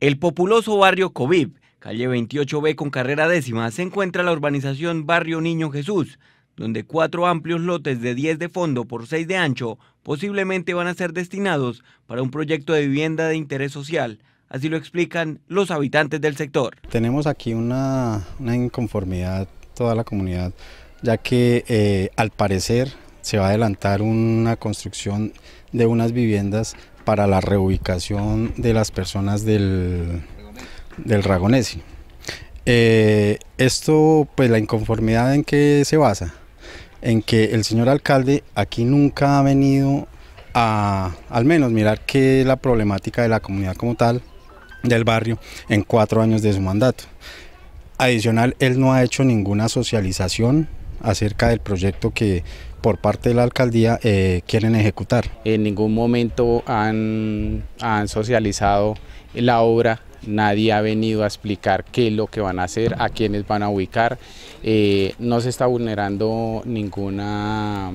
El populoso barrio COVID, calle 28B con carrera décima, se encuentra la urbanización Barrio Niño Jesús, donde cuatro amplios lotes de 10 de fondo por 6 de ancho posiblemente van a ser destinados para un proyecto de vivienda de interés social. Así lo explican los habitantes del sector. Tenemos aquí una, inconformidad toda la comunidad, ya que eh, al parecer se va a adelantar una construcción de unas viviendas para la reubicación de las personas del, del Ragonesi. Eh, esto, pues la inconformidad en que se basa, en que el señor alcalde aquí nunca ha venido a al menos mirar qué es la problemática de la comunidad como tal, del barrio, en cuatro años de su mandato. Adicional, él no ha hecho ninguna socialización acerca del proyecto que por parte de la alcaldía eh, quieren ejecutar. En ningún momento han, socializado la obra nadie ha venido a explicar qué es lo que van a hacer, a quiénes van a ubicar, eh, no se está vulnerando ninguna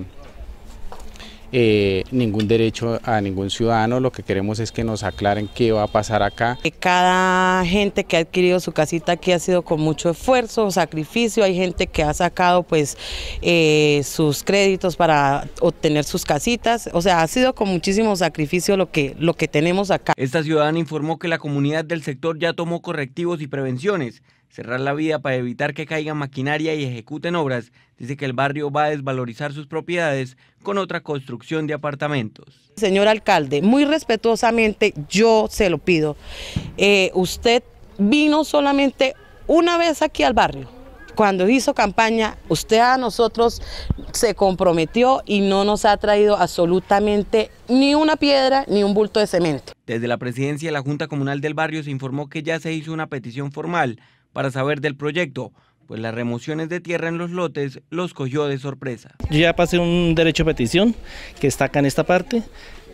eh, ningún derecho a ningún ciudadano, lo que queremos es que nos aclaren qué va a pasar acá. Cada gente que ha adquirido su casita aquí ha sido con mucho esfuerzo, sacrificio, hay gente que ha sacado pues eh, sus créditos para obtener sus casitas, o sea, ha sido con muchísimo sacrificio lo que, lo que tenemos acá. Esta ciudadana informó que la comunidad del sector ya tomó correctivos y prevenciones cerrar la vida para evitar que caiga maquinaria y ejecuten obras, dice que el barrio va a desvalorizar sus propiedades con otra construcción de apartamentos. Señor alcalde, muy respetuosamente yo se lo pido. Eh, usted vino solamente una vez aquí al barrio. Cuando hizo campaña, usted a nosotros se comprometió y no nos ha traído absolutamente ni una piedra ni un bulto de cemento. Desde la presidencia de la Junta Comunal del Barrio se informó que ya se hizo una petición formal para saber del proyecto, pues las remociones de tierra en los lotes los cogió de sorpresa. Yo ya pasé un derecho de petición que está acá en esta parte,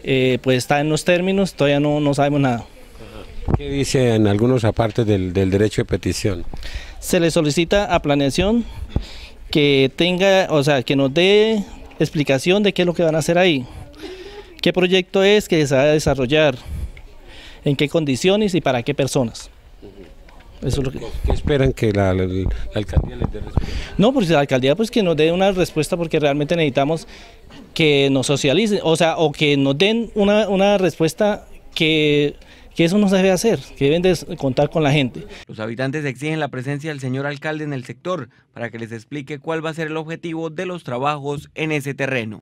eh, pues está en los términos, todavía no, no sabemos nada. ¿Qué dice en algunos apartes del, del derecho de petición? Se le solicita a planeación que tenga, o sea, que nos dé explicación de qué es lo que van a hacer ahí, qué proyecto es que se va a desarrollar, en qué condiciones y para qué personas lo que... ¿Qué esperan que la, alcaldía les dé respuesta? No, pues la alcaldía pues que nos dé una respuesta porque realmente necesitamos que nos socialicen, o sea, o que nos den una, respuesta que, que eso no se debe hacer, que deben contar con la gente. Los habitantes exigen la presencia del señor alcalde en el sector para que les explique cuál va a ser el objetivo de los trabajos en ese terreno.